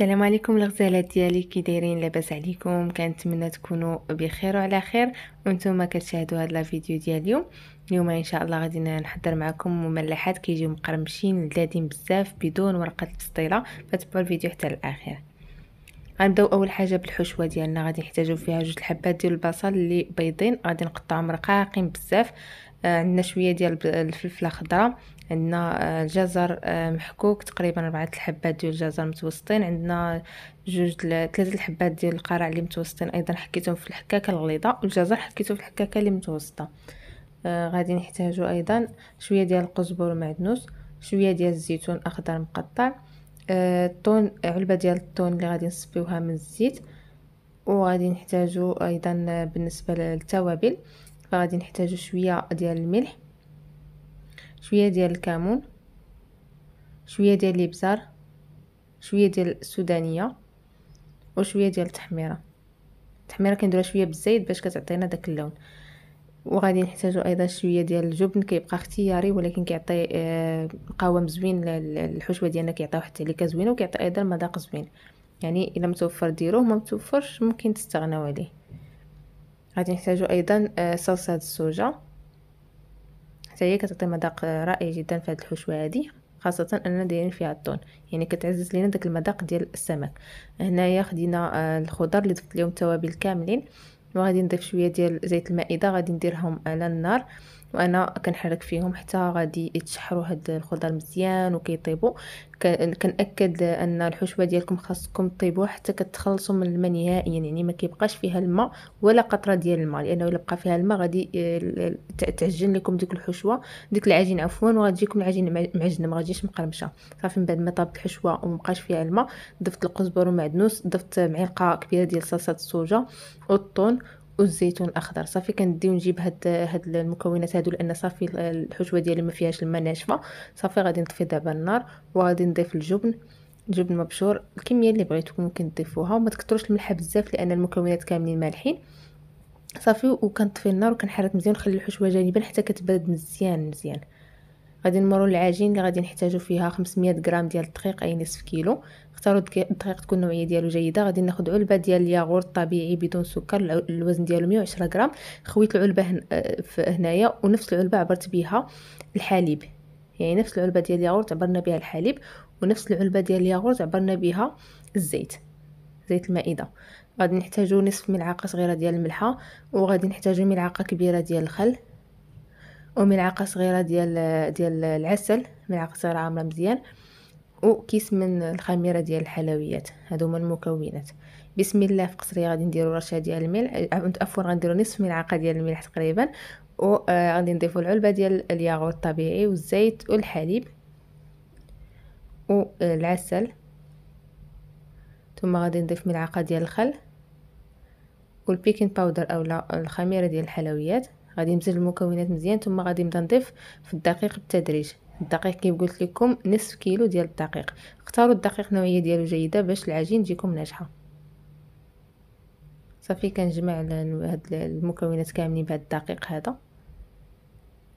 السلام عليكم الغزالات ديالي كي دايرين لاباس عليكم كنتمنى تكونوا بخير وعلى خير وانتم كتشاهدوا هاد الفيديو ديال اليوم اليوم ان شاء الله غادي نحضر معكم مملحات كيجيو مقرمشين لذاذين بزاف بدون ورقه البسطيله فتبعوا الفيديو حتى الاخير غنبداو اول حاجه بالحشوه ديالنا غادي نحتاجو فيها جوج الحبات ديال البصل اللي بيضين غادي نقطعهم رقاقين بزاف آه، عندنا شويه ديال الفلفله خضراء عندنا آه، الجزر آه، محكوك تقريبا ربعة الحبات ديال الجزر متوسطين عندنا جوج ثلاثه الحبات ديال القرع اللي متوسطين ايضا حكيتهم في الحكاكه الغليظه والجزر حكيته في الحكاكه اللي متوسطه آه، غادي نحتاجو ايضا شويه ديال القزبر ومعدنوس شويه ديال الزيتون اخضر مقطع الطون علبه ديال الطون اللي غادي نصفيوها من الزيت وغادي نحتاجو ايضا بالنسبه للتوابل فغادي نحتاجو شويه ديال الملح شويه ديال الكمون شويه ديال الابزار شويه ديال السودانيه وشويه ديال التحميره التحميره كنديروها شويه بالزيت باش كتعطينا داك اللون وغادي نحتاجو ايضا شويه ديال الجبن كيبقى اختياري ولكن كيعطي آه، قوام زوين للحشوه ديالنا كيعطيو حتى التهليكه زوينه وكيعطي ايضا مذاق زوين يعني الا متوفر ديروه ما متوفرش ممكن تستغناو عليه غادي نحتاجو ايضا آه، صلصه السوجه حتى هي كتعطي مذاق رائع جدا في هذه الحشوه هذه خاصه اننا دايرين فيها الطون يعني كتعزز لينا داك المذاق ديال السمك هنايا خدينا آه، الخضر اللي ضفت لهم التوابل كاملين وغادي نضيف شويه ديال زيت المائده غادي نديرهم على آه، النار وانا كنحرك فيهم حتى غادي يتشحروا هاد الخضر مزيان وكيطيبوا كنأكد ان الحشوه ديالكم خاصكم طيبوها حتى كتخلصوا من الماء نهائيا يعني ما كيبقاش فيها الماء ولا قطره ديال الماء لانه الا بقى فيها الماء غادي آه، تعجن لكم ديك الحشوه ديك العجين عفوا وغتجيكم العجين معجنه ما غاديش مقرمشه صافي من بعد ما طابت الحشوه وما بقاش فيها الماء ضفت القزبر ومعدنوس ضفت معلقه كبيره ديال صلصه الصوجه والطون والزيتون الاخضر صافي كندي ونجيب هاد هاد المكونات هادو لان صافي الحشوه ديالي ما فيهاش الماء ناشفه صافي غادي نطفي دابا النار وغادي نضيف الجبن جبن مبشور الكميه اللي بغيتو ممكن تضيفوها وما تكثروش الملح بزاف لان المكونات كاملين مالحين صافي وكنطفي النار وكنحرك مزيان ونخلي الحشوه جانبا حتى كتبرد مزيان مزيان غادي نمروا للعجين اللي غادي نحتاجو فيها 500 غرام ديال الدقيق اي نصف كيلو اختاروا الدقيق تكون النوعيه ديالو جيده غادي ناخذ علبه ديال الياغورت طبيعي بدون سكر الوزن ديالو 110 غرام خويت العلبه هن... هنايا ونفس العلبه عبرت بها الحليب يعني نفس العلبه ديال الياغورت عبرنا بها الحليب ونفس العلبه ديال الياغورت عبرنا بها الزيت زيت المائده غادي نحتاجو نصف ملعقه صغيره ديال الملحه وغادي نحتاجو ملعقه كبيره ديال الخل وملعقه صغيره ديال ديال العسل ملعقه صغيره عامره مزيان وكيس من الخميره ديال الحلويات هادو هما المكونات بسم الله في قصري غادي نديرو رشه ديال الملح عفوا غنديرو نصف ملعقه ديال الملح تقريبا وغادي آه، نضيفو العلبه ديال الياغورت الطبيعي والزيت والحليب والعسل آه، ثم غادي نضيف ملعقه ديال الخل والبيكنج باودر اولا الخميره ديال الحلويات غادي نزيد المكونات مزيان ثم غادي نبدا نضيف في الدقيق بالتدريج الدقيق كيف قلت لكم نصف كيلو ديال الدقيق اختاروا الدقيق النوعيه ديالو جيده باش العجين تجيكم ناجحه صافي كنجمع هاد المكونات كاملين بهاد الدقيق هذا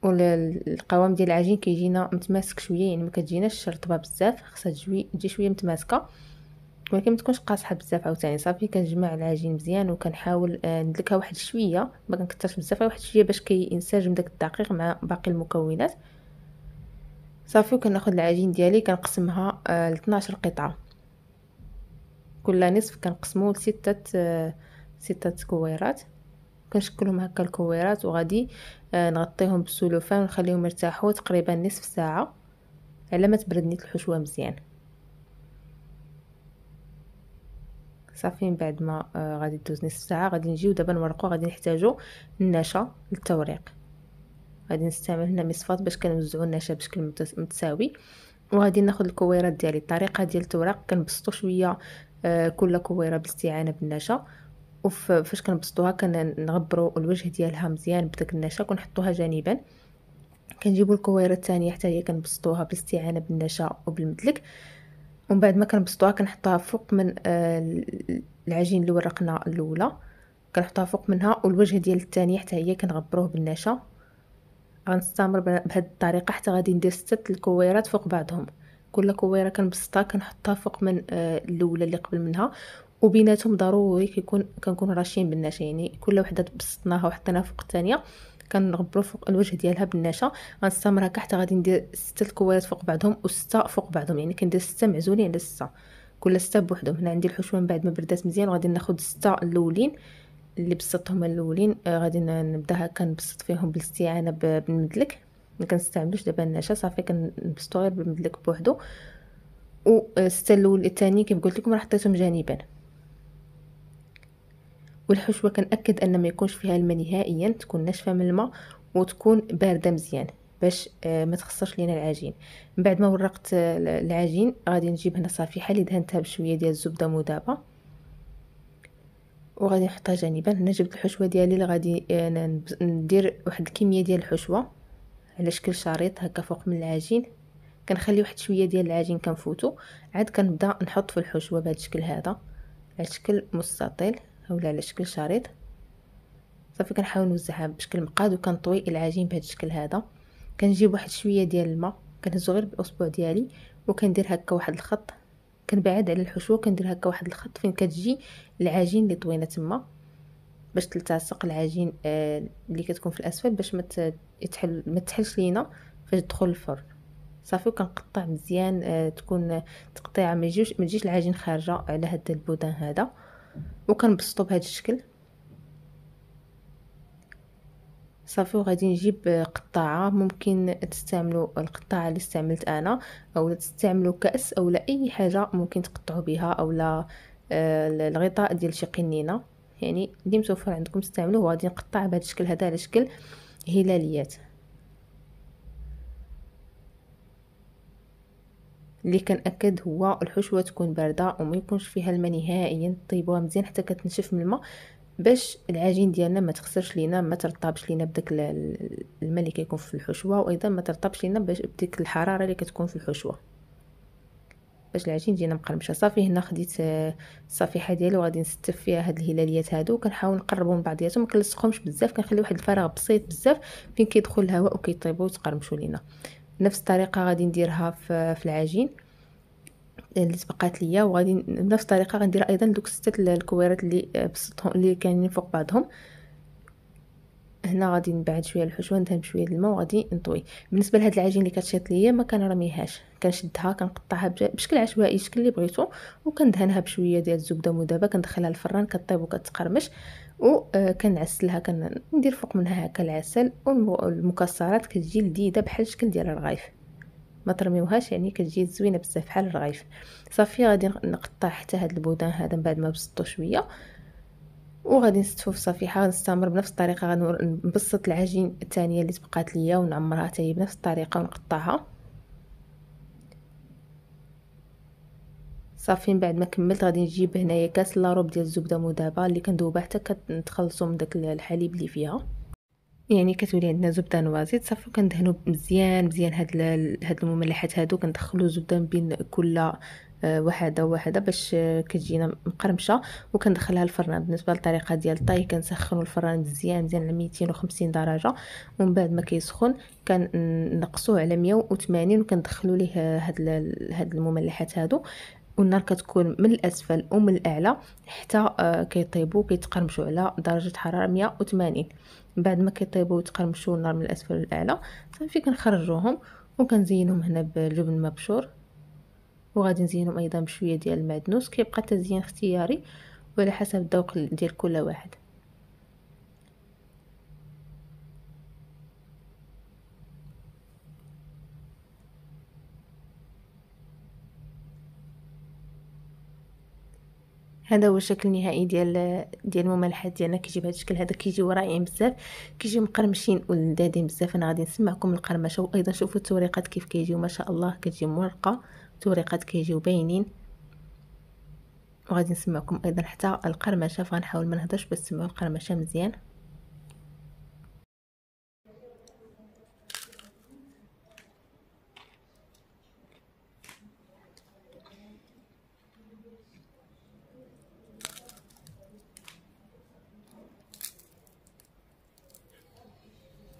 والقوام ديال العجين كيجينا متماسك شويه يعني ما كتجيناش رطبه بزاف خصها تجي شويه متماسكه ولكن ما تكونش قاصحه بزاف عاوتاني صافي كنجمع العجين مزيان وكنحاول آه، ندلكها واحد شويه ما كنكثرش بزاف واحد شويه باش كينسجم داك الدقيق مع باقي المكونات صافي وكناخذ العجين ديالي كنقسمها آه، ل 12 قطعه كل نصف كنقسمو لستة آه، ستة كويرات كنشكلهم هكا الكويرات وغادي نغطيهم بالسلوفان ونخليهم يرتاحوا تقريبا نصف ساعه على ما تبرد نيت الحشوه مزيان صافي من بعد ما آه، غادي دوز نصف ساعه غادي نجيو دابا نورقو غادي نحتاجو النشا للتوريق غادي نستعمل هنا مصفات باش كنوزعو النشا بشكل متساوي وغادي ناخذ الكويرات ديالي الطريقه ديال التوراق كنبسطو شويه آه، كل كويره بالاستعانه بالنشا وفاش كنبسطوها كنغبروا الوجه ديالها مزيان بداك النشا كنحطوها جانبا كنجيبوا الكويره الثانيه حتى هي كنبسطوها بالاستعانه بالنشا وبالمدلك ومن بعد ما كنبسطوها كنحطها فوق من آه، العجين اللي ورقنا الاولى كنحطها فوق منها والوجه ديال الثانيه حتى هي كنغبروه بالنشا غنستمر بهاد الطريقه حتى غادي ندير ست الكويرات فوق بعضهم كل كويره كنبسطها كنحطها فوق من آه، الاولى اللي قبل منها وبيناتهم ضروري كيكون كنكون راشين بالنشا يعني كل وحده بسطناها وحطيناها فوق الثانيه كنغبروا فوق الوجه ديالها بالنشا غنستمرها حتى غادي ندير ستة الكوارات فوق بعضهم وستة فوق بعضهم يعني كندير ستة معزولين على ستة كل ستة بوحدهم هنا عندي الحشوه من بعد ما بردات مزيان غادي ناخد ستة الاولين اللي بسطتهم الاولين آه غادي نبدا هكا نبسط فيهم بالاستعانه بالمدلك ما كنستعملوش دابا النشا صافي كنبسطو غير بالمدلك بوحدو وستة آه، الاول الثاني كيف قلت لكم راه حطيتهم جانبا والحشوه كنأكد ان ما يكونش فيها الماء نهائيا تكون ناشفه من الماء وتكون بارده مزيان باش آه، ما تخسرش لينا العجين من بعد ما ورقت آه، العجين غادي نجيب هنا صفيحه اللي دهنتها بشويه ديال الزبده مذابه وغادي نحطها جانبا هنا جبت الحشوه ديالي اللي غادي آه، ندير واحد الكميه ديال الحشوه على شكل شريط هكا فوق من العجين كنخلي واحد شويه ديال العجين كنفوتو عاد كنبدا نحط في الحشوه بهذا الشكل هذا على شكل مستطيل اولا على شكل شريط صافي كنحاول نوزعها بشكل مقاد وكنطوي العجين بهذا الشكل هذا كنجيب واحد شويه ديال الماء كنهزو غير بالاصبع ديالي وكندير هكا واحد الخط كنبعد على الحشوه كندير هكا واحد الخط فين كتجي العجين اللي طوينا تما باش تلتصق العجين آه، اللي كتكون في الاسفل باش ما يتحل ما تحلش لينا فاش تدخل الفرن صافي وكنقطع مزيان آه، تكون تقطيعه ما يجيش ما تجيش العجين خارجه على هذا البودان هذا وكنبسطو بهذا الشكل صافي وغادي نجيب قطاعه ممكن تستعملوا القطاعه اللي استعملت انا او تستعملوا كاس او لا اي حاجه ممكن تقطعوا بها او لا آه، الغطاء ديال شي قنينه يعني اللي متوفر عندكم استعملوه وغادي نقطع بهذا الشكل هذا على شكل هلاليات اللي كنأكد هو الحشوه تكون بارده وما يكونش فيها الماء نهائيا طيبوها مزيان حتى كتنشف من الماء باش العجين ديالنا ما تخسرش لينا ما ترطبش لينا بداك الماء اللي كيكون في الحشوه وايضا ما ترطبش لينا باش بديك الحراره اللي كتكون في الحشوه باش العجين ديالنا مقرمشه صافي هنا خديت آه، الصفيحه ديالي وغادي نستف فيها هاد الهلاليات هادو كنحاول نقربهم من بعضياتهم ما كنلصقهمش بزاف كنخلي واحد الفراغ بسيط بزاف فين كيدخل الهواء وكيطيبوا وتقرمشوا لينا نفس الطريقه غادي نديرها في, في العجين اللي تبقات ليا وغادي بنفس الطريقه غندير ايضا دوك سته الكويرات اللي بسطهم اللي كاينين فوق بعضهم هنا غادي نبعد شويه الحشوه ندهن بشويه الماء وغادي نطوي بالنسبه لهاد العجين اللي كتشيط ليا ما كنرميهاش كنشدها كنقطعها بشكل عشوائي الشكل اللي بغيتو وكندهنها بشويه ديال الزبده مذابه كندخلها الفران كطيب وكتقرمش وكنعسلها آه، كندير فوق منها هكا العسل والمكسرات كتجي لذيذه بحال الشكل ديال الرغيف ما ترميوهاش يعني كتجي زوينه بزاف بحال الرغيف صافي غادي نقطع حتى هاد البودان هذا من بعد ما بسطو شويه وغادي نستفو في صفيحه نستمر بنفس الطريقه غنبسط العجين الثانيه اللي تبقات ليا ونعمرها حتى هي بنفس الطريقه ونقطعها صافي من بعد ما كملت غادي نجيب هنايا كاس لاروب ديال الزبده مذابه اللي كندوبها حتى كتخلصوا من داك الحليب اللي فيها يعني كتولي عندنا زبده نوازيت صافي كندهنوا مزيان مزيان هاد هاد المملحات هادو كندخلو زبده من بين كل آه، وحده وحده باش آه، كتجينا مقرمشه وكندخلها الفران بالنسبه للطريقه ديال الطاي كنسخنوا الفران مزيان مزيان على 250 درجه ومن بعد ما كيسخن كنقصوه على 180 وكندخلوا ليه آه، هاد هاد المملحات هادو والنار كتكون من الاسفل ومن الاعلى حتى آه، كيطيبوا كيتقرمشوا على درجه حراره 180 بعد ما كيطيبوا ويتقرمشوا النار من الاسفل للاعلى صافي كنخرجوهم وكنزينهم هنا بالجبن مبشور وغادي نزينهم ايضا بشويه ديال المعدنوس كيبقى التزيين اختياري وعلى حسب الذوق ديال كل واحد هذا هو الشكل النهائي ديال ديال المملحات ديالنا كيجي بهذا الشكل هذا كيجيو رائعين بزاف كيجيو مقرمشين ولذاذين بزاف انا غادي نسمعكم القرمشه وايضا شوفوا التوريقات كيف كيجيو ما شاء الله كتجي مورقه التوريقات كيجيو باينين وغادي نسمعكم ايضا حتى القرمشه فغنحاول ما نهضرش باش نسمعوا القرمشه مزيان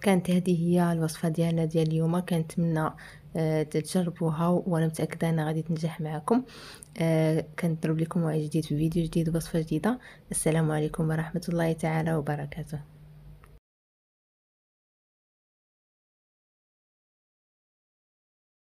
كانت هذه هي الوصفه ديالنا ديال اليوم كنتمنى آه، تجربوها وانا متاكده انها غادي تنجح معكم آه، كنضرب لكم وعي جديد في فيديو جديد وصفه جديده السلام عليكم ورحمه الله تعالى وبركاته